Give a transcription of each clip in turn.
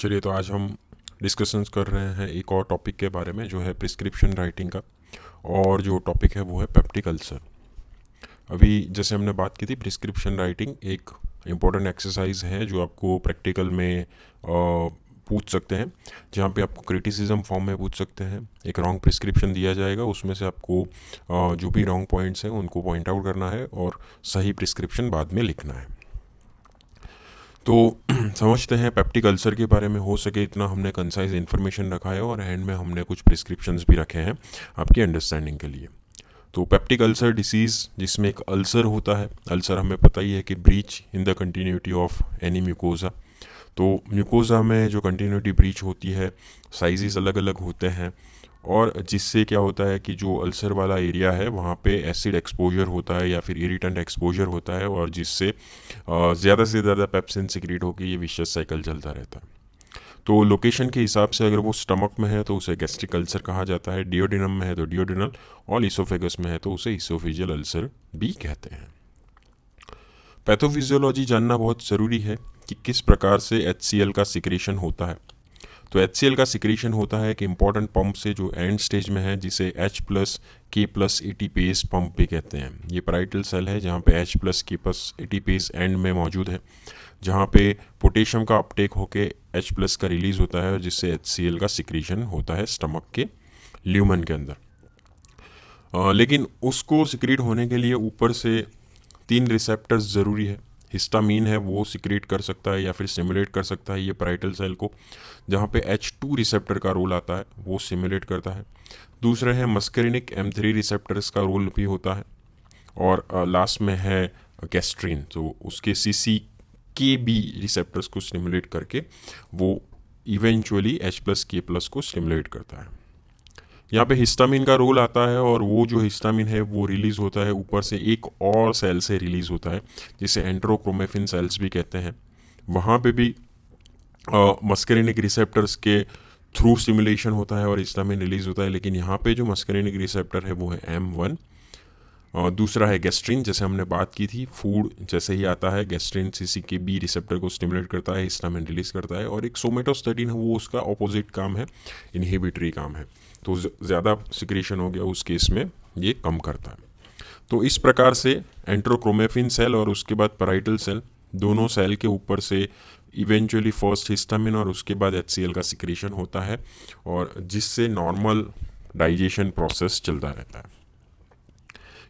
चलिए तो आज हम डिस्कशंस कर रहे हैं एक और टॉपिक के बारे में जो है प्रिस्क्रिप्शन राइटिंग का और जो टॉपिक है वो है पेप्टिक अल्सर अभी जैसे हमने बात की थी प्रिस्क्रिप्शन राइटिंग एक इम्पॉर्टेंट एक्सरसाइज है जो आपको प्रैक्टिकल में आ, पूछ सकते हैं जहाँ पे आपको क्रिटिसिज्म फॉर्म में पूछ सकते हैं एक रॉन्ग प्रिस्क्रिप्शन दिया जाएगा उसमें से आपको जो भी रॉन्ग पॉइंट्स हैं उनको पॉइंट आउट करना है और सही प्रिस्क्रिप्शन बाद में लिखना है तो समझते हैं पेप्टिक अल्सर के बारे में हो सके इतना हमने कंसाइज इन्फॉर्मेशन रखा है और एंड में हमने कुछ प्रिस्क्रिप्शन भी रखे हैं आपकी अंडरस्टैंडिंग के लिए तो पेप्टिक अल्सर डिसीज़ जिसमें एक अल्सर होता है अल्सर हमें पता ही है कि breach in the continuity of any mucosa तो म्यूकोज़ा में जो कंटिन्यूटी ब्रीच होती है साइजेस अलग अलग होते हैं और जिससे क्या होता है कि जो अल्सर वाला एरिया है वहाँ पे एसिड एक्सपोजर होता है या फिर इरिटेंट एक्सपोजर होता है और जिससे ज़्यादा से ज़्यादा पेप्सिन सिक्रीट होकर ये विशेष साइकिल चलता रहता है तो लोकेशन के हिसाब से अगर वो स्टमक में है तो उसे गैस्ट्रिक अल्सर कहा जाता है डिओडिनम में है तो डिओडिनल और इसोफेगस में है तो उसे इसोफिजियल अल्सर भी कहते हैं पैथोफिजियोलॉजी जानना बहुत ज़रूरी है कि किस प्रकार से एच का सिक्रेशन होता है तो एच का सिक्रीशन होता है एक इम्पॉर्टेंट पम्प से जो एंड स्टेज में है जिसे H plus K plus pace pump भी कहते हैं ये पराइटल सेल है जहाँ पे H plus K plus pace end में मौजूद है जहाँ पे पोटेशियम का अपटेक होके एच प्लस का रिलीज होता है और जिससे एच का सिक्रीशन होता है स्टमक के ल्यूमन के अंदर आ, लेकिन उसको सिक्रीट होने के लिए ऊपर से तीन रिसेप्टर्स ज़रूरी है हिस्टामीन है वो सिक्रेट कर सकता है या फिर सिमुलेट कर सकता है ये पराइटल सेल को जहाँ पे एच टू रिसेप्टर का रोल आता है वो सिमुलेट करता है दूसरा है मस्करिनिक एम थ्री रिसेप्टर्स का रोल भी होता है और लास्ट में है गैस्ट्रीन तो उसके सी सी के बी रिसेप्टर्स को स्टिमुलेट करके वो eventually H plus K plus को स्टिमुलेट करता है यहाँ पे हिस्टामिन का रोल आता है और वो जो हिस्टामिन है वो रिलीज होता है ऊपर से एक और सेल से रिलीज होता है जिसे एंट्रोक्रोमेफिन सेल्स भी कहते हैं वहाँ पे भी मस्करिनिक रिसेप्टर्स के थ्रू सिमुलेशन होता है और हिस्टामिन रिलीज होता है लेकिन यहाँ पे जो मस्करिनिक रिसेप्टर है वो है एम वन दूसरा है गैस्ट्रिन जैसे हमने बात की थी फूड जैसे ही आता है गैस्ट्रिन सी के बी रिसेप्टर को स्टिमुलेट करता है हिस्टामिन रिलीज करता है और एक सोमेटोस्टेटिन है वो उसका ऑपोजिट काम है इनहिबिटरी काम है तो ज़्यादा सिक्रेशन हो गया उस केस में ये कम करता है तो इस प्रकार से एंट्रोक्रोमेफिन सेल और उसके बाद पराइटल सेल दोनों सेल के ऊपर से इवेंचुअली फर्स्ट हिस्टामिन और उसके बाद एच का सिक्रेशन होता है और जिससे नॉर्मल डाइजेशन प्रोसेस चलता रहता है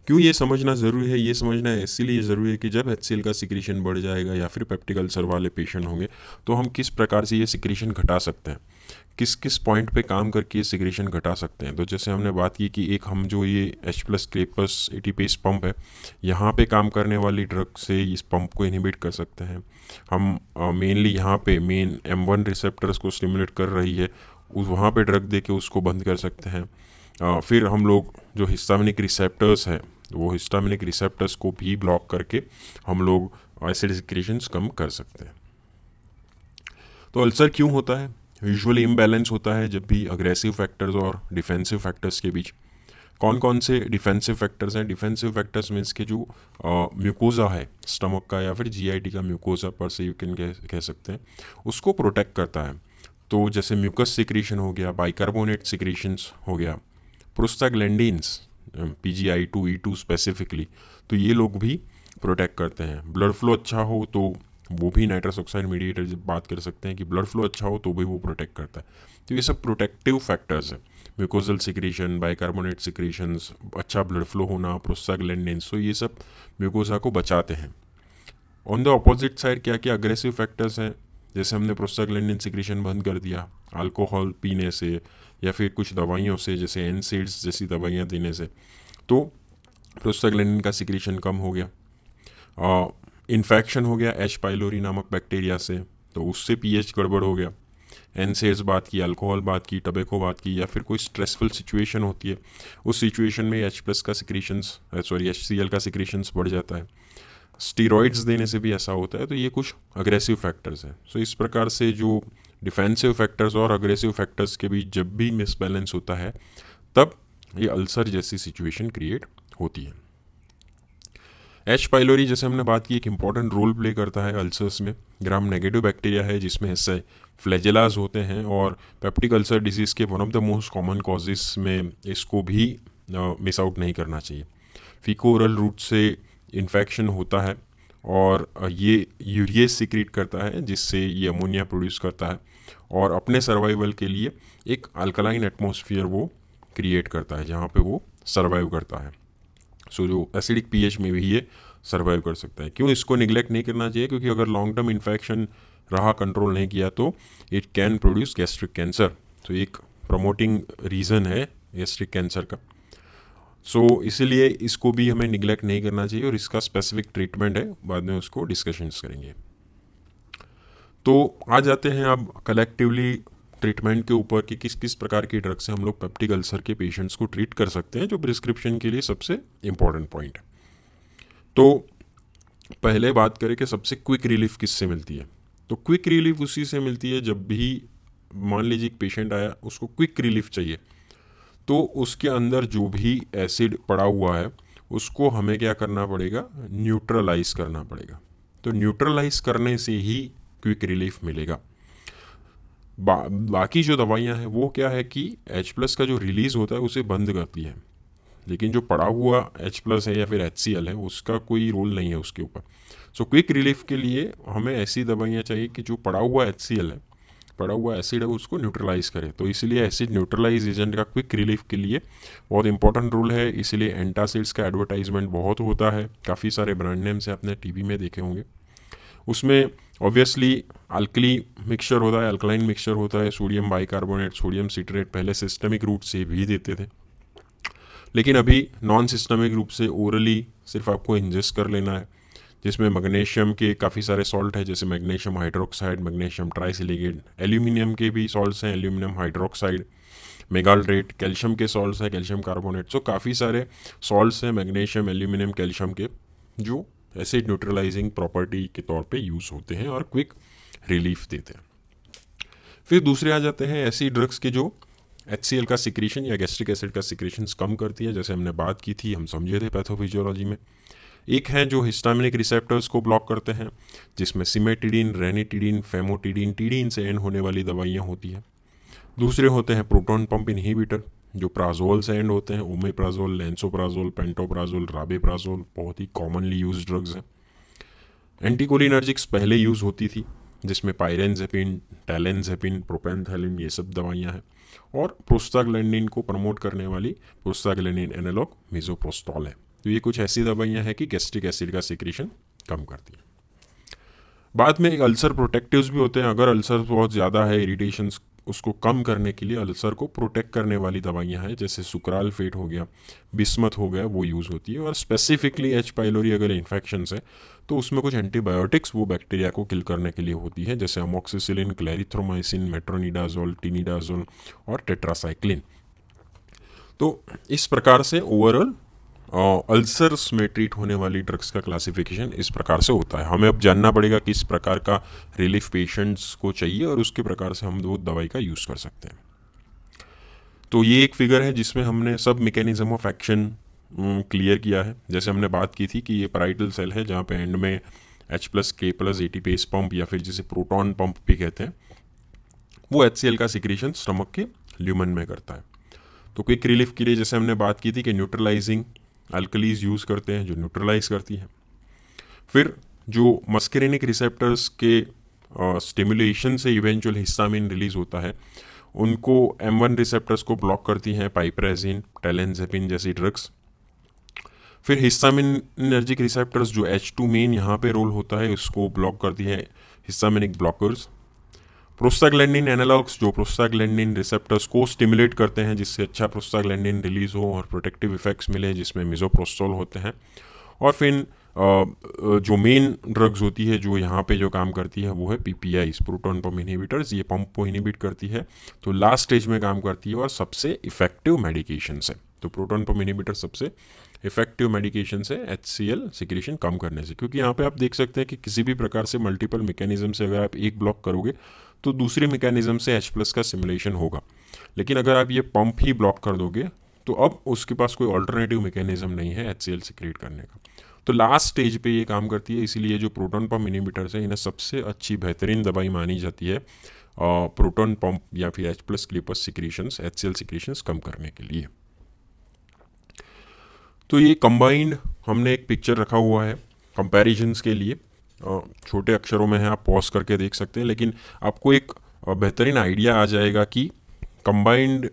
क्यों ये समझना ज़रूरी है ये समझना इसीलिए ज़रूरी है कि जब एच का सिक्रेशन बढ़ जाएगा या फिर पेप्टिकल सर वाले पेशेंट होंगे तो हम किस प्रकार से ये सिक्रेशन घटा सकते हैं किस किस पॉइंट पे काम करके ये सिग्रेशन घटा सकते हैं तो जैसे हमने बात की कि एक हम जो ये एच प्लस क्रेपस पी पंप है यहाँ पे काम करने वाली ड्रग से इस पंप को इनहिबिट कर सकते हैं हम मेनली यहाँ पे मेन एम वन रिसेप्टर्स को स्टिमुलेट कर रही है उस वहाँ पे ड्रग दे के उसको बंद कर सकते हैं आ, फिर हम लोग जो हिस्टामिनिक रिसेप्टर्स हैं वो हिस्टामिनिक रिसेप्टर्स को भी ब्लॉक करके हम लोग एसिड सिक्रेशन कम कर सकते हैं तो अल्सर क्यों होता है यूजुअली इम्बैलेंस होता है जब भी अग्रेसिव फैक्टर्स और डिफेंसिव फैक्टर्स के बीच कौन कौन से डिफेंसिव फैक्टर्स हैं डिफेंसिव फैक्टर्स मीन्स के जो म्यूकोज़ा है स्टमक का या फिर जीआईटी का म्यूकोज़ा पर से यू कैन कह कह सकते हैं उसको प्रोटेक्ट करता है तो जैसे म्यूकस सिक्रीशन हो गया बाइकार्बोनेट सिक्रीशंस हो गया prostaglandins P G I two E two specifically तो ये लोग भी प्रोटेक्ट करते हैं ब्लड फ्लो अच्छा हो तो वो भी नाइट्रस ऑक्साइड मीडिएटर जब बात कर सकते हैं कि ब्लड फ्लो अच्छा हो तो भी वो प्रोटेक्ट करता है तो ये सब प्रोटेक्टिव फैक्टर्स है म्यूकोजल सिक्रीशन बाइकार्बोनेट सिक्रीशंस अच्छा ब्लड फ्लो होना प्रोस्टाग्लैंडेंस तो ये सब म्यूकोजा को बचाते हैं ऑन द अपोजिट साइड क्या क्या अग्रेसिव फैक्टर्स हैं जैसे हमने प्रोस्टाग्लैंडिन सिक्रीशन बंद कर दिया अल्कोहल पीने से या फिर कुछ दवाइयों से जैसे एनसीड्स जैसी दवाइयाँ देने से तो प्रोस्टाग्लैंडिन का सिक्रीशन कम हो गया इन्फेक्शन हो गया एच पाइलोरी नामक बैक्टीरिया से तो उससे पीएच गड़बड़ हो गया एनसेज बात की अल्कोहल बात की टबेको बात की या फिर कोई स्ट्रेसफुल सिचुएशन होती है उस सिचुएशन में एच प्लस का secretions sorry H C L का सिक्रीशंस बढ़ जाता है स्टीरोइड्स देने से भी ऐसा होता है तो ये कुछ अग्रेसिव फैक्टर्स हैं सो so, इस प्रकार से जो डिफेंसिव फैक्टर्स और अग्रेसिव फैक्टर्स के बीच जब भी मिसबैलेंस होता है तब ये अल्सर जैसी सिचुएशन क्रिएट होती है एच पाइलोरी जैसे हमने बात की एक इंपॉर्टेंट रोल प्ले करता है अल्सर्स में ग्राम नेगेटिव बैक्टीरिया है जिसमें हिस्से फ्लैजेलाज होते हैं और पेप्टिक अल्सर डिजीज़ के one of the most common causes में इसको भी मिस आउट नहीं करना चाहिए फीकोरल रूट से इन्फेक्शन होता है और ये यूरिए सिक्रीट करता है जिससे ये अमोनिया प्रोड्यूस करता है और अपने सर्वाइवल के लिए एक अल्कलाइन एटमोसफियर वो क्रिएट करता है जहाँ पे वो सर्वाइव करता है सो जो एसिडिक पी में भी ये सर्वाइव कर सकता है क्यों इसको निग्लेक्ट नहीं करना चाहिए क्योंकि अगर लॉन्ग टर्म इन्फेक्शन रहा कंट्रोल नहीं किया तो it can produce gastric cancer तो एक प्रमोटिंग रीज़न है गैस्ट्रिक कैंसर का सो so, इसलिए इसको भी हमें निग्लेक्ट नहीं करना चाहिए और इसका स्पेसिफिक ट्रीटमेंट है बाद में उसको डिस्कशंस करेंगे तो आ जाते हैं अब कलेक्टिवली ट्रीटमेंट के ऊपर कि किस किस प्रकार की ड्रग से हम लोग पेप्टिक अल्सर के पेशेंट्स को ट्रीट कर सकते हैं जो प्रिस्क्रिप्शन के लिए सबसे इम्पोर्टेंट पॉइंट है तो पहले बात करें कि सबसे क्विक रिलीफ किससे मिलती है तो क्विक रिलीफ उसी से मिलती है जब भी मान लीजिए एक पेशेंट आया उसको क्विक रिलीफ चाहिए तो उसके अंदर जो भी एसिड पड़ा हुआ है उसको हमें क्या करना पड़ेगा न्यूट्रलाइज करना पड़ेगा तो न्यूट्रलाइज करने से ही क्विक रिलीफ मिलेगा बाकी जो दवाइयाँ हैं वो क्या है कि एच प्लस का जो रिलीज़ होता है उसे बंद करती है लेकिन जो पड़ा हुआ एच प्लस है या फिर एच सी एल है उसका कोई रोल नहीं है उसके ऊपर सो क्विक रिलीफ के लिए हमें ऐसी दवाइयाँ चाहिए कि जो पड़ा हुआ एच सी एल है पड़ा हुआ एसिड है उसको न्यूट्रलाइज करे तो इसलिए एसिड न्यूट्रलाइज एजेंट का क्विक रिलीफ के लिए बहुत इंपॉर्टेंट रोल है इसलिए एंटासिड्स का एडवर्टाइजमेंट बहुत होता है काफ़ी सारे ब्रांड नेम्स हैं अपने टीवी में देखे होंगे उसमें ऑब्वियसली अल्कली मिक्सचर होता है अल्कलाइन मिक्सचर होता है सोडियम बाइकार्बोनेट सोडियम सिट्रेट पहले सिस्टमिक रूप से भी देते थे लेकिन अभी नॉन सिस्टमिक रूप से ओरली सिर्फ आपको इंजेस्ट कर लेना है जिसमें मैग्नीशियम के काफ़ी सारे सॉल्ट है जैसे magnesium hydroxide magnesium trisilicate aluminium के भी सॉल्ट्स हैं एल्यूमिनियम हाइड्रोक्साइड मेगाल्ट्रेट कैल्शियम के सॉल्ट्स हैं कैल्शियम कार्बोनेट सो काफ़ी सारे सॉल्ट्स हैं मैग्नीशियम एल्यूमिनियम कैल्शियम के जो एसिड न्यूट्रलाइजिंग प्रॉपर्टी के तौर पे यूज़ होते हैं और क्विक रिलीफ देते हैं फिर दूसरे आ जाते हैं ऐसी ड्रग्स के जो एच का सिक्रीशन या गैस्ट्रिक एसिड का सिक्रीशन कम करती है जैसे हमने बात की थी हम समझे थे पैथोफिजियोलॉजी में एक है जो हिस्टामिनिक रिसेप्टर्स को ब्लॉक करते हैं जिसमें सिमेटिडिन रेनिटिडीन फेमोटिडिन टीडीन से एंड होने वाली दवाइयाँ होती हैं दूसरे होते हैं प्रोटोन पंप इनहीबिटर जो प्राजोल्स एंड होते हैं ओमेप्राजोल लेंसोप्राजोल पेंटोप्राजोल राबेप्राजोल बहुत ही कॉमनली यूज ड्रग्स हैं एंटीकोलिनर्जिक्स पहले यूज़ होती थी जिसमें पायरेंजेपिन टैलेंजेपिन प्रोपेन्थेलिन ये सब दवाइयाँ हैं और प्रोस्टाग्लैंडिन को प्रमोट करने वाली प्रोस्टाग्लैंडिन एनालॉग मिजोप्रोस्टॉल है तो ये कुछ ऐसी दवाइयाँ हैं कि गैस्ट्रिक एसिड का सिक्रीशन कम करती हैं बाद में एक अल्सर प्रोटेक्टिव्स भी होते हैं अगर अल्सर बहुत ज़्यादा है इरीटेशन उसको कम करने के लिए अल्सर को प्रोटेक्ट करने वाली दवाइयाँ हैं जैसे सुकराल फेट हो गया बिस्मत हो गया वो यूज़ होती है और स्पेसिफिकली एच पाइलोरी अगर इन्फेक्शन है तो उसमें कुछ एंटीबायोटिक्स वो बैक्टीरिया को किल करने के लिए होती है जैसे अमोक्सिसिलिन क्लैरिथ्रोमाइसिन मेट्रोनिडाजोल टीनिडाजोल और टेट्रासाइक्लिन तो इस प्रकार से ओवरऑल अल्सर्स में ट्रीट होने वाली ड्रग्स का क्लासिफिकेशन इस प्रकार से होता है हमें अब जानना पड़ेगा किस प्रकार का रिलीफ पेशेंट्स को चाहिए और उसके प्रकार से हम वो दवाई का यूज़ कर सकते हैं तो ये एक फिगर है जिसमें हमने सब मेकेनिज्म ऑफ एक्शन क्लियर किया है जैसे हमने बात की थी कि ये पराइटल सेल है जहाँ पे एंड में H plus K plus ATPase pump या फिर जिसे प्रोटॉन पम्प भी कहते हैं वो एच सी एल का सिक्रेशन स्टमक के ल्यूमन में करता है तो क्विक रिलीफ के लिए जैसे हमने बात की थी कि न्यूट्रलाइजिंग अल्कलीज यूज़ करते हैं जो न्यूट्रलाइज करती हैं फिर जो मस्करेनिक रिसेप्टर्स के स्टिमुलेशन से इवेंचुअल हिस्टामिन रिलीज होता है उनको एम वन रिसेप्टर्स को ब्लॉक करती हैं पाइप्रेजिन टेलेंजेपिन जैसी ड्रग्स फिर हिस्टामिन एनर्जिक रिसेप्टर्स जो एच टू मेन यहाँ पे रोल होता है उसको ब्लॉक करती हैं हिस्टामिनिक ब्लॉकर्स प्रोस्टाग्लैंडिन एनालॉग्स जो प्रोस्टाग्लैंडिन रिसेप्टर्स को स्टिमुलेट करते हैं जिससे अच्छा प्रोस्टाग्लैंडिन रिलीज हो और प्रोटेक्टिव इफेक्ट्स मिले जिसमें मिजोप्रोस्टोल होते हैं और फिर जो मेन ड्रग्स होती है जो यहाँ पे जो काम करती है वो है P P I proton pump inhibitors ये पम्प को इनहिबिट करती है तो लास्ट स्टेज में काम करती है और सबसे इफेक्टिव मेडिकेशन है तो प्रोटोन पम्प इनहिबिटर सबसे इफेक्टिव मेडिकेशन से एच सी एल सिक्रेशन कम करने से क्योंकि यहाँ पे आप देख सकते हैं कि किसी भी प्रकार से मल्टीपल मैकेनिज्म से अगर आप एक ब्लॉक करोगे तो दूसरे मैकेनिज्म से एच प्लस का सिमुलेशन होगा लेकिन अगर आप ये पंप ही ब्लॉक कर दोगे तो अब उसके पास कोई ऑल्टरनेटिव मैकेनिज्म नहीं है एच से क्रिएट करने का तो लास्ट स्टेज पे ये काम करती है इसीलिए जो प्रोटॉन पम्प इनिबिटर्स है इन्हें सबसे अच्छी बेहतरीन दवाई मानी जाती है प्रोटॉन पंप या फिर एच प्लस क्लिपस सिक्रीशंस एच सी कम करने के लिए तो ये कंबाइंड हमने एक पिक्चर रखा हुआ है कंपेरिजन्स के लिए छोटे अक्षरों में है आप पॉज करके देख सकते हैं लेकिन आपको एक बेहतरीन आइडिया आ जाएगा कि कंबाइंड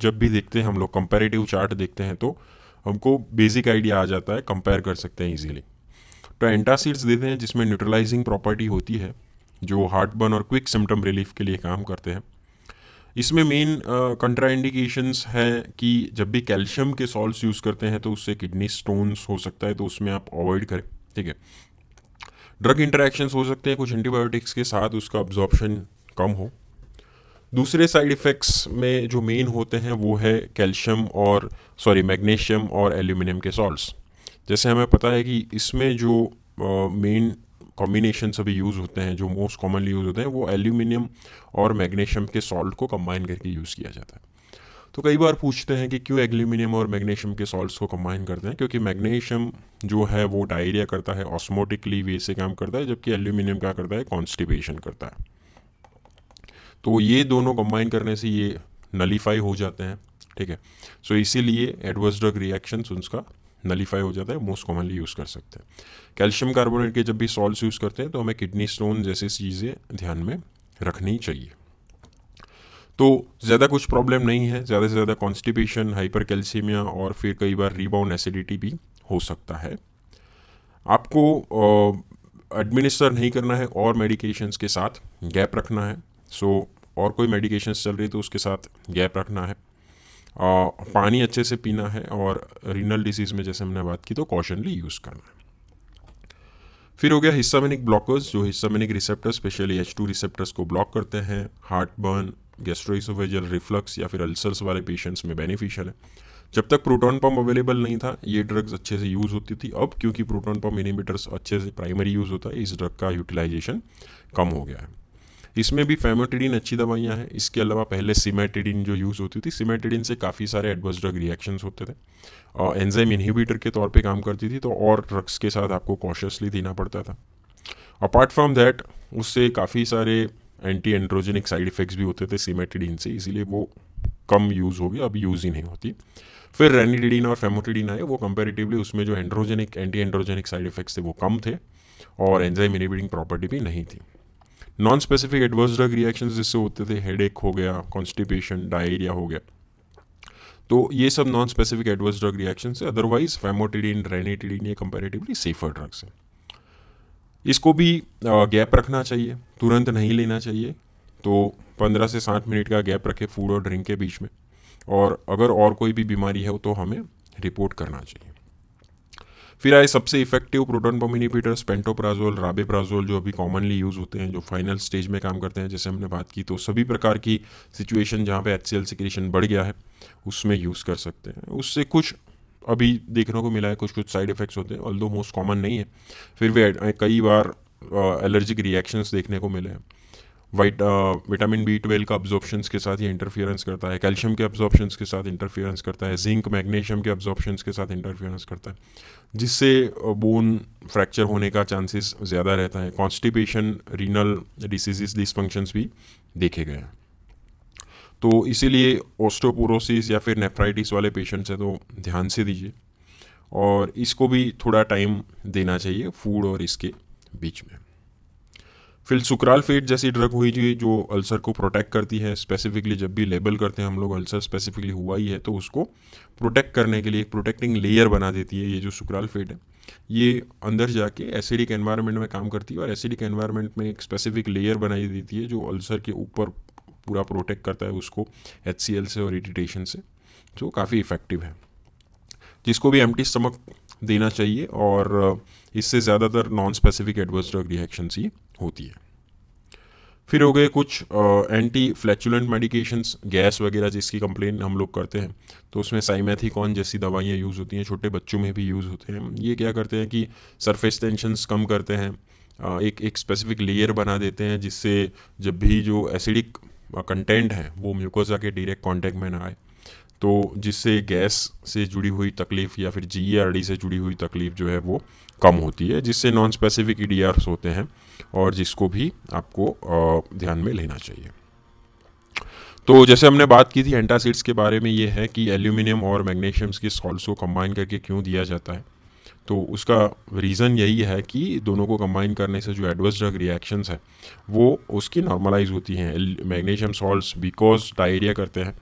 जब भी देखते हैं हम लोग कंपेरेटिव चार्ट देखते हैं तो हमको बेसिक आइडिया आ जाता है कंपेयर कर सकते हैं इजीली तो एंटासिड्स देते हैं जिसमें न्यूट्रलाइजिंग प्रॉपर्टी होती है जो हार्ट बर्न और क्विक सिम्टम रिलीफ के लिए काम करते हैं इसमें मेन कंट्राइंडिकेशंस है कि जब भी कैल्शियम के सॉल्ट यूज़ करते हैं तो उससे किडनी स्टोन्स हो सकता है तो उसमें आप अवॉइड करें ठीक है ड्रग इंटरेक्शन हो सकते हैं कुछ एंटीबायोटिक्स के साथ उसका अब्जॉर्प्शन कम हो दूसरे साइड इफ़ेक्ट्स में जो मेन होते हैं वो है कैल्शियम और सॉरी मैग्नीशियम और एल्यूमिनियम के सॉल्ट्स जैसे हमें पता है कि इसमें जो मेन कॉम्बिनेशन सभी यूज़ होते हैं जो मोस्ट कॉमनली यूज़ होते हैं वो एल्यूमिनियम और मैग्नीशियम के सॉल्ट को कंबाइन करके यूज़ किया जाता है तो कई बार पूछते हैं कि क्यों एल्यूमिनियम और मैग्नीशियम के सॉल्ट्स को कंबाइन करते हैं क्योंकि मैग्नीशियम जो है वो डायरिया करता है ऑस्मोटिकली वे से काम करता है जबकि एल्यूमिनियम क्या करता है कॉन्स्टिपेशन करता है तो ये दोनों कंबाइन करने से ये नलीफाई हो जाते हैं ठीक है सो इसीलिए एडवर्स ड्रग रिएक्शन उसका नलीफाई हो जाता है मोस्ट कॉमनली यूज़ कर सकते हैं कैल्शियम कार्बोनेट के जब भी सॉल्ट यूज़ करते हैं तो हमें किडनी स्टोन जैसी चीज़ें ध्यान में रखनी चाहिए तो ज़्यादा कुछ प्रॉब्लम नहीं है ज़्यादा से ज़्यादा कॉन्स्टिपेशन हाइपर और फिर कई बार रीबाउंड एसिडिटी भी हो सकता है आपको एडमिनिस्टर नहीं करना है और मेडिकेशंस के साथ गैप रखना है सो so, और कोई मेडिकेशंस चल रही तो उसके साथ गैप रखना है आ, पानी अच्छे से पीना है और रीनल डिजीज में जैसे हमने बात की तो कॉशनली यूज़ करना है फिर हो गया हिस्सामिनिक ब्लॉकर्स जो histaminic receptor specially H two receptors को ब्लॉक करते हैं हार्ट बर्न गैस्ट्रोइसोवेजल रिफ्लक्स या फिर अल्सर्स वाले पेशेंट्स में बेनिफिशियल है जब तक प्रोटॉन पम्प अवेलेबल नहीं था ये ड्रग्स अच्छे से यूज़ होती थी अब क्योंकि प्रोटॉन पम्प इनिबिटर्स अच्छे से प्राइमरी यूज़ होता है इस ड्रग का यूटिलाइजेशन कम हो गया है इसमें भी फेमोटिडिन अच्छी दवाइयाँ हैं इसके अलावा पहले सीमेटिडिन जो यूज़ होती थी सीमेटिडिन से काफ़ी सारे एडवर्स ड्रग रिएक्शंस होते थे और एंजाइम इनहिबिटर के तौर पे काम करती थी तो और ड्रग्स के साथ आपको कॉशियसली देना पड़ता था अपार्ट फ्रॉम दैट उससे काफ़ी सारे एंटी एंड्रोजेनिक साइड इफ़ेक्ट्स भी होते थे सीमेटिडीन से इसीलिए वो कम यूज़ हो गया अब यूज़ ही नहीं होती फिर रेनिडीडीन और फेमोटिडीन आए वो कंपेरेटिवली उसमें जो androgenic anti androgenic side effects थे वो कम थे और एंजाइम इनिबिटिंग प्रॉपर्टी भी नहीं थी non specific adverse drug reactions जिससे होते थे हेड हो गया कॉन्स्टिपेशन डायरिया हो गया तो ये सब non specific adverse drug reaction है अदरवाइज फेमोटिडीन रेनिटिडीन ये कंपेरेटिवली सेफर ड्रग्स हैं इसको भी गैप रखना चाहिए तुरंत नहीं लेना चाहिए तो पंद्रह से साठ मिनट का गैप रखें फूड और ड्रिंक के बीच में और अगर और कोई भी बीमारी है तो हमें रिपोर्ट करना चाहिए फिर आए सबसे effective proton pump inhibitors pantoprazole rabeprazole जो अभी कॉमनली यूज़ होते हैं जो फाइनल स्टेज में काम करते हैं जैसे हमने बात की तो सभी प्रकार की सिचुएशन जहाँ पे एच सी बढ़ गया है उसमें यूज़ कर सकते हैं उससे कुछ अभी देखने को मिला है कुछ कुछ साइड इफ़ेक्ट्स होते हैं ऑल मोस्ट कॉमन नहीं है फिर भी कई बार एलर्जिक रिएक्शंस देखने को मिले हैं वाइट विटामिन बी ट्वेल्व का ऑब्जॉर्प्शंस के साथ ये इंटरफियरेंस करता है कैल्शियम के ऑब्जॉर्प्शंस के साथ इंटरफियरेंस करता है जिंक मैग्नीशियम के ऑब्जॉर्प्शंस के साथ इंटरफियरेंस करता है जिससे बोन फ्रैक्चर होने का चांसेस ज़्यादा रहता है कॉन्स्टिपेशन रीनल डिसीजेज डिसफंक्शंस भी देखे गए हैं तो इसीलिए ऑस्टोपोरोसिस या फिर नेफ्राइटिस वाले पेशेंट्स हैं तो ध्यान से दीजिए और इसको भी थोड़ा टाइम देना चाहिए फूड और इसके बीच में फिर सुक्राल फेट जैसी ड्रग हुई जी जो अल्सर को प्रोटेक्ट करती है स्पेसिफिकली जब भी लेबल करते हैं हम लोग अल्सर स्पेसिफिकली हुआ ही है तो उसको प्रोटेक्ट करने के लिए एक प्रोटेक्टिंग लेयर बना देती है ये जो सुक्राल फेट है ये अंदर जाके एसिडिक एनवायरनमेंट में काम करती है और एसिडिक एनवायरनमेंट में एक स्पेसिफिक लेयर बनाई देती है जो अल्सर के ऊपर पूरा प्रोटेक्ट करता है उसको एच से और इरीटेशन से जो काफ़ी इफ़ेक्टिव है जिसको भी एम स्टमक देना चाहिए और इससे ज़्यादातर non specific adverse drug reactions ही होती है फिर हो गए कुछ एंटी फ्लैचुलेंट मेडिकेशंस गैस वगैरह जिसकी कंप्लेन हम लोग करते हैं तो उसमें साइमेथिकॉन जैसी दवाइयाँ यूज़ होती हैं छोटे बच्चों में भी यूज़ होते हैं ये क्या करते हैं कि सरफेस टेंशंस कम करते हैं एक एक स्पेसिफिक लेयर बना देते हैं जिससे जब भी जो एसिडिक कंटेंट हैं वो म्यूकोसा के डायरेक्ट कांटेक्ट में ना आए तो जिससे गैस से जुड़ी हुई तकलीफ या फिर जी e से जुड़ी हुई तकलीफ जो है वो कम होती है जिससे नॉन स्पेसिफिक ई होते हैं और जिसको भी आपको ध्यान में लेना चाहिए तो जैसे हमने बात की थी एंटासिड्स के बारे में ये है कि एल्यूमिनियम और मैग्नीशियम्स की सॉल्ट्स को कंबाइन करके क्यों दिया जाता है तो उसका रीज़न यही है कि दोनों को कंबाइन करने से जो एडवर्स ड्रग रिएक्शंस है वो उसकी नॉर्मलाइज होती हैं मैग्नीशियम सॉल्ट्स बिकॉज डायरिया करते हैं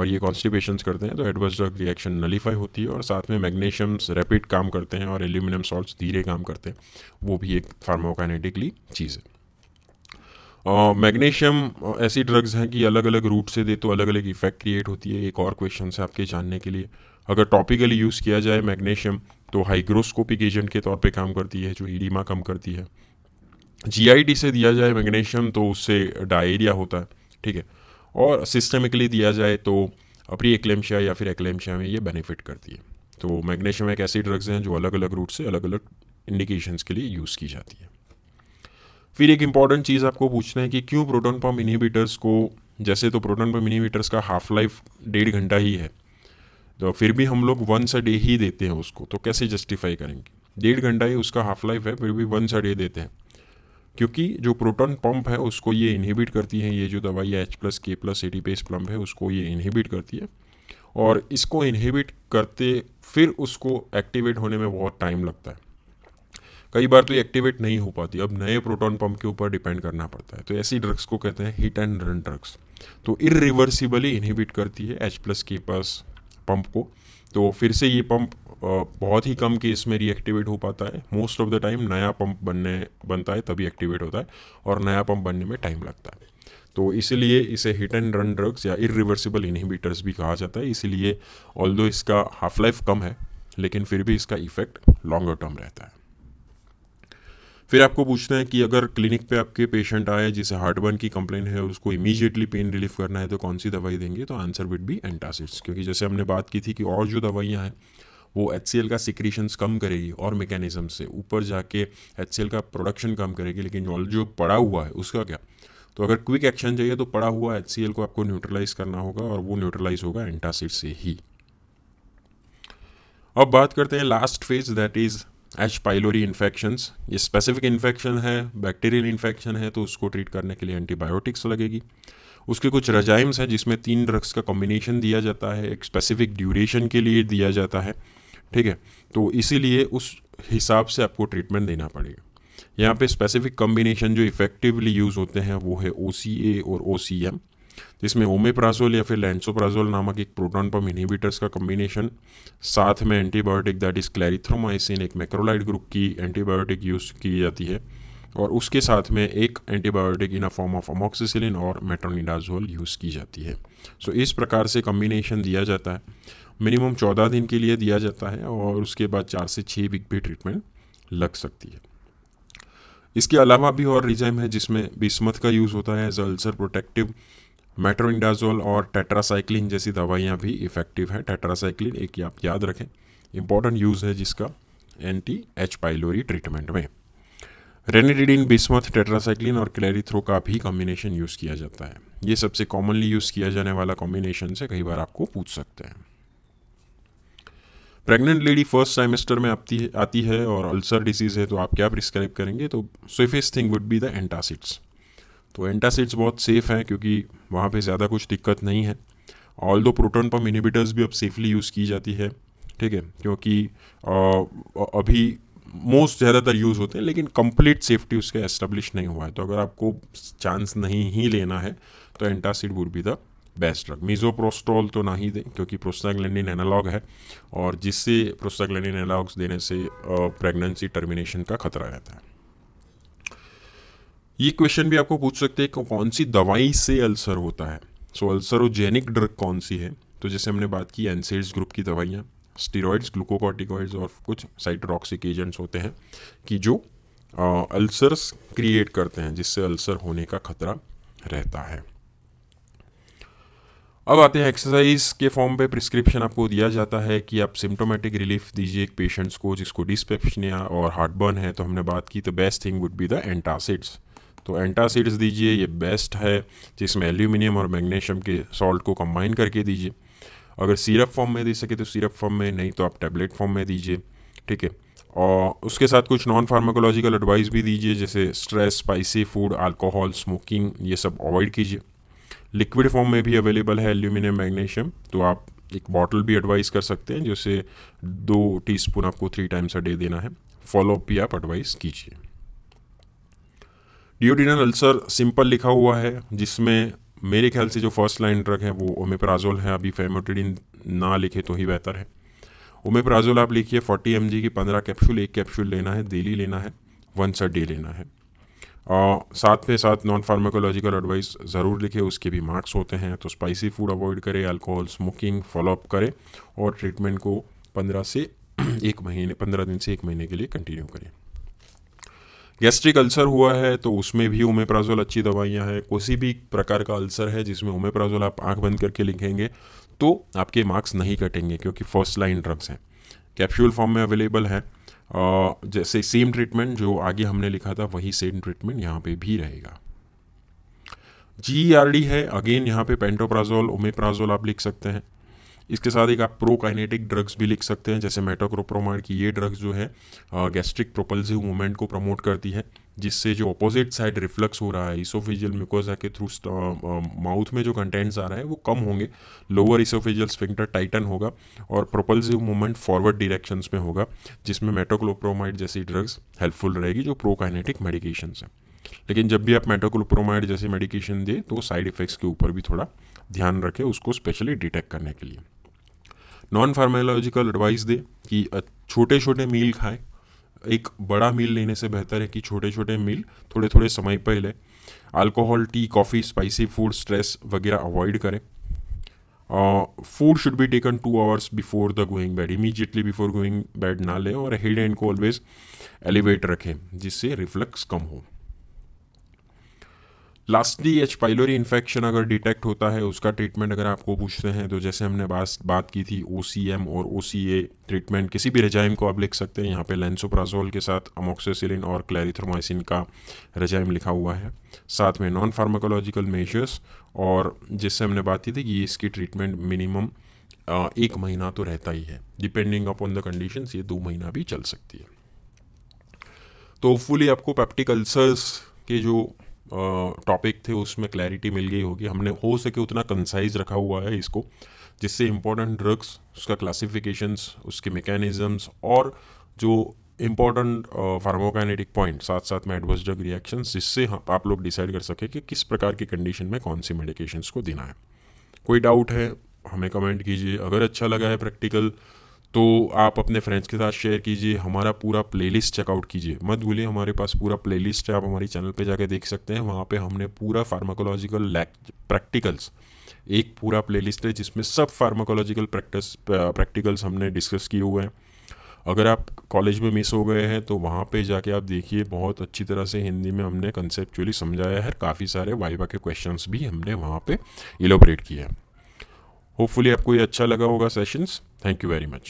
और ये कॉन्स्टिपेशन करते हैं तो एडवर्स ड्रग रिएक्शन नलीफाई होती है और साथ में मैग्नीशियम्स रैपिड काम करते हैं और एल्यूमिनियम सॉल्ट्स धीरे काम करते हैं वो भी एक फार्मोकाइनेटिकली चीज़ है मैग्नीशियम uh, ऐसी ड्रग्स हैं कि अलग अलग रूट से दे तो अलग अलग इफेक्ट क्रिएट होती है एक और क्वेश्चन है आपके जानने के लिए अगर टॉपिकली यूज़ किया जाए मैग्नीशियम तो हाइग्रोस्कोपिक एजेंट के तौर पे काम करती है जो ईडीमा कम करती है जीआईडी से दिया जाए मैग्नीशियम तो उससे डायरिया होता है ठीक है और सिस्टमिकली दिया जाए तो अपनी एक्लेम्शिया या फिर एक्लेम्शिया में ये बेनिफिट करती है तो मैग्नीशियम एक ऐसी ड्रग्स हैं जो अलग अलग रूट से अलग अलग इंडिकेशंस के लिए यूज़ की जाती है फिर एक इंपॉर्टेंट चीज़ आपको पूछना है कि क्यों प्रोटोन पम्प इनहिबिटर्स को जैसे तो प्रोटोन पम्प इनहिबिटर्स का हाफ लाइफ डेढ़ घंटा ही है तो फिर भी हम लोग वंस अ डे ही देते हैं उसको तो कैसे जस्टिफाई करेंगे डेढ़ घंटा ही उसका हाफ लाइफ है फिर भी वंस अ डे देते हैं क्योंकि जो प्रोटॉन पंप है उसको ये इनहिबिट करती है ये जो दवाई H plus K plus ATPase pump है उसको ये इनहिबिट करती है और इसको इनहिबिट करते फिर उसको एक्टिवेट होने में बहुत टाइम लगता है कई बार तो ये एक्टिवेट नहीं हो पाती अब नए प्रोटॉन पंप के ऊपर डिपेंड करना पड़ता है तो ऐसी ड्रग्स को कहते हैं हिट एंड रन ड्रग्स तो इरिवर्सिबली इनहिबिट करती है H plus K plus pump को तो फिर से ये पंप बहुत ही कम केस में रीएक्टिवेट हो पाता है मोस्ट ऑफ द टाइम नया पंप बनने बनता है तभी एक्टिवेट होता है और नया पंप बनने में टाइम लगता है तो इसीलिए इसे हिट एंड रन ड्रग्स या इरिवर्सिबल इनहिबिटर्स भी कहा जाता है इसीलिए ऑल इसका हाफ लाइफ कम है लेकिन फिर भी इसका इफेक्ट लॉन्गर टर्म रहता है फिर आपको पूछना है कि अगर क्लिनिक पे आपके पेशेंट आए जिसे हार्टबर्न की कंप्लेन है और उसको इमीजिएटली पेन रिलीफ करना है तो कौन सी दवाई देंगे तो आंसर विड बी एंटासिड्स क्योंकि जैसे हमने बात की थी कि और जो दवाइयाँ हैं वो एच का सिक्रीशंस कम करेगी और मैकेनिज्म से ऊपर जाके एच का प्रोडक्शन कम करेगी लेकिन जो पड़ा हुआ है उसका क्या तो अगर क्विक एक्शन चाहिए तो पड़ा हुआ एच को आपको न्यूट्रलाइज करना होगा और वो न्यूट्रलाइज होगा एंटासिड से ही अब बात करते हैं last phase that is H pylori infections ये स्पेसिफिक इन्फेक्शन है बैक्टीरियल इन्फेक्शन है तो उसको ट्रीट करने के लिए एंटीबायोटिक्स लगेगी उसके कुछ रजाइम्स हैं जिसमें तीन ड्रग्स का कॉम्बिनेशन दिया जाता है एक स्पेसिफिक ड्यूरेशन के लिए दिया जाता है ठीक है तो इसीलिए उस हिसाब से आपको ट्रीटमेंट देना पड़ेगा यहाँ पे स्पेसिफिक कॉम्बिनेशन जो इफ़ेक्टिवली यूज़ होते हैं वो है ओ और ओ जिसमें ओमेप्राजोल या फिर लैंसोप्राजोल नामक एक प्रोटॉन पम इनहिबिटर्स का कम्बिनेशन साथ में एंटीबायोटिक दैट इज़ क्लैरिथ्रोमाइसिन एक मैक्रोलाइट ग्रुप की एंटीबायोटिक यूज़ की जाती है और उसके साथ में एक antibiotic in a form of amoxicillin और मेट्रोनिडाजोल यूज़ की जाती है सो so, इस प्रकार से कम्बिनेशन दिया जाता है मिनिमम चौदह दिन के लिए दिया जाता है और उसके बाद चार से छः वीक भी ट्रीटमेंट लग सकती है इसके अलावा भी और रिजाइम है जिसमें बिस्मत का यूज़ होता है एज अल्सर प्रोटेक्टिव मेट्रोइंडाजोल और टेट्रासाइक्लिन जैसी दवाइयाँ भी इफ़ेक्टिव है टेट्रासाइक्लिन एक आप याद रखें इंपॉर्टेंट यूज़ है जिसका एंटी एच पाइलोरी ट्रीटमेंट में रेनेडिडिन बिस्मथ टेट्रासाइक्लिन और क्लेरिथ्रो का भी कॉम्बिनेशन यूज़ किया जाता है ये सबसे कॉमनली यूज़ किया जाने वाला कॉम्बिनेशन से कई बार आपको पूछ सकते हैं प्रेग्नेंट लेडी फर्स्ट सेमेस्टर में आती है और अल्सर डिजीज है तो आप क्या प्रिस्क्राइब करेंगे तो swiftest thing would be the antacids तो एंटासिड्स बहुत सेफ़ हैं क्योंकि वहाँ पे ज़्यादा कुछ दिक्कत नहीं है ऑल दो प्रोटोन पम्प इनिबिटर्स भी अब सेफली यूज़ की जाती है ठीक है क्योंकि अभी मोस्ट ज़्यादातर यूज़ होते हैं लेकिन कंप्लीट सेफ्टी उसका एस्टेब्लिश नहीं हुआ है तो अगर आपको चांस नहीं ही लेना है तो antacid would be the best drug misoprostol तो ना ही दें क्योंकि प्रोस्टाग्लैंडिन एनालॉग है और जिससे प्रोस्टाग्लैंडिन एनालॉग्स देने से प्रेगनेंसी टर्मिनेशन का खतरा रहता है ये क्वेश्चन भी आपको पूछ सकते हैं कि कौन सी दवाई से अल्सर होता है सो अल्सरोजेनिक ड्रग कौन सी है तो जैसे हमने बात की एनसेड्स ग्रुप की दवाइयाँ स्टीरोइड्स ग्लूकोकॉटिकॉइड्स और कुछ साइट्रोक्सिक एजेंट्स होते हैं कि जो अल्सर्स क्रिएट करते हैं जिससे अल्सर होने का खतरा रहता है अब आते हैं एक्सरसाइज के फॉर्म पे प्रिस्क्रिप्शन आपको दिया जाता है कि आप सिम्टोमेटिक रिलीफ दीजिए एक पेशेंट्स को जिसको डिस्पेप्शनिया और हार्टबर्न है तो हमने बात की तो best thing would be the antacids तो एंटासिड्स दीजिए ये बेस्ट है जिसमें एल्यूमिनियम और मैग्नीशियम के सॉल्ट को कंबाइन करके दीजिए अगर सिरप फॉर्म में दे सके तो सिरप फॉर्म में नहीं तो आप टैबलेट फॉर्म में दीजिए ठीक है और उसके साथ कुछ नॉन फार्माकोलॉजिकल एडवाइस भी दीजिए जैसे stress spicy food alcohol smoking ये सब अवॉइड कीजिए लिक्विड फॉर्म में भी अवेलेबल है एल्यूमिनियम मैग्नीशियम तो आप एक बॉटल भी एडवाइस कर सकते हैं जिसे दो टीस्पून आपको थ्री टाइम्स अ डे देना है फॉलोअप भी आप एडवाइस कीजिए डियोडिनल अल्सर सिंपल लिखा हुआ है जिसमें मेरे ख्याल से जो फर्स्ट लाइन ड्रग है वो ओमेप्राजोल है अभी फेमोटिडिन ना लिखे तो ही बेहतर है ओमेप्राजोल आप लिखिए 40 एम की 15 कैप्सूल एक कैप्सूल लेना है डेली लेना है वंस अ डे लेना है और साथ में साथ नॉन फार्माकोलॉजिकल एडवाइस ज़रूर लिखे उसके भी मार्क्स होते हैं तो स्पाइसी फूड अवॉइड करें अल्कोहल स्मोकिंग फॉलोअप करें और ट्रीटमेंट को पंद्रह से एक महीने पंद्रह दिन से एक महीने के लिए कंटिन्यू करें गैस्ट्रिक अल्सर हुआ है तो उसमें भी ओमेप्राजोल अच्छी दवाइयाँ हैं किसी भी प्रकार का अल्सर है जिसमें ओमेप्राजोल आप आँख बंद करके लिखेंगे तो आपके मार्क्स नहीं कटेंगे क्योंकि फर्स्ट लाइन ड्रग्स हैं कैप्सूल फॉर्म में अवेलेबल है जैसे सेम ट्रीटमेंट जो आगे हमने लिखा था वही सेम ट्रीटमेंट यहाँ पे भी रहेगा जी आर डी है अगेन यहाँ पे पेंटोप्राजोल ओमेप्राजोल आप लिख सकते हैं इसके साथ एक आप प्रोकाइनेटिक ड्रग्स भी लिख सकते हैं जैसे मेटोक्रोप्रोमाइड की ये ड्रग्स जो है गैस्ट्रिक प्रोपल्सिव मूवमेंट को प्रमोट करती है जिससे जो अपोजिट साइड रिफ्लक्स हो रहा है इसोफेजियल म्यूकोजा के थ्रू माउथ में जो कंटेंट्स आ रहा है वो कम होंगे लोअर इसोफेजियल स्फिंक्टर टाइटन होगा और प्रोपल्सिव मूवमेंट फॉरवर्ड डिरेक्शंस में होगा जिसमें मेटोक्लोप्रोमाइड जैसी ड्रग्स हेल्पफुल रहेगी जो प्रोकाइनेटिक मेडिकेशन है लेकिन जब भी आप मेटोक्लोप्रोमाइड जैसी मेडिकेशन दें तो साइड इफ़ेक्ट्स के ऊपर भी थोड़ा ध्यान रखें उसको स्पेशली डिटेक्ट करने के लिए नॉन फार्माकोलॉजिकल एडवाइस दे कि छोटे छोटे मील खाएं एक बड़ा मील लेने से बेहतर है कि छोटे छोटे मील थोड़े थोड़े समय पर लें alcohol tea coffee spicy food stress वगैरह अवॉइड करें food should be taken two hours before the going bed immediately before going bed ना लें और हेड एंड को ऑलवेज एलिवेट रखें जिससे रिफ्लक्स कम हो लास्टली एच पाइलोरी इन्फेक्शन अगर डिटेक्ट होता है उसका ट्रीटमेंट अगर आपको पूछते हैं तो जैसे हमने बात बात की थी ओ और ओ ट्रीटमेंट किसी भी रेजाइम को आप लिख सकते हैं यहाँ पे लेंसोप्राजोल के साथ अमोक्सोसिलिन और क्लैरिथ्रोमाइसिन का रेजाइम लिखा हुआ है साथ में नॉन फार्माकोलॉजिकल मेजर्स और जिससे हमने बात की थी कि इसकी ट्रीटमेंट मिनिमम एक महीना तो रहता ही है डिपेंडिंग अपॉन द कंडीशंस ये दो महीना भी चल सकती है तो होपफुली आपको पैप्टिकल्सर्स अल्सर्स के जो टॉपिक थे उसमें क्लैरिटी मिल गई होगी हमने हो सके उतना कंसाइज रखा हुआ है इसको जिससे इम्पोर्टेंट ड्रग्स उसका क्लासिफिकेशंस उसके मेकेनिज़म्स और जो इम्पॉर्टेंट फार्मोकाइनेटिक पॉइंट साथ साथ में एडवर्स ड्रग रिएक्शन जिससे हाँ, आप लोग डिसाइड कर सकें कि किस प्रकार की कंडीशन में कौन सी मेडिकेशंस को देना है कोई डाउट है हमें कमेंट कीजिए अगर अच्छा लगा है प्रैक्टिकल तो आप अपने फ्रेंड्स के साथ शेयर कीजिए हमारा पूरा प्लेलिस्ट चेकआउट कीजिए मत भूलिए हमारे पास पूरा प्लेलिस्ट है आप हमारे चैनल पे जाके देख सकते हैं वहाँ पे हमने पूरा फार्माकोलॉजिकल प्रैक्टिकल्स एक पूरा प्लेलिस्ट है जिसमें सब फार्माकोलॉजिकल प्रैक्टिस प्रैक्टिकल्स हमने डिस्कस किए हुए हैं अगर आप कॉलेज में मिस हो गए हैं तो वहाँ पे जाके आप देखिए बहुत अच्छी तरह से हिंदी में हमने कंसेप्चुअली समझाया है काफ़ी सारे वाइवा के क्वेश्चंस भी हमने वहाँ पे इलोबरेट किए हैं होपफुली आपको ये अच्छा लगा होगा sessions thank you very much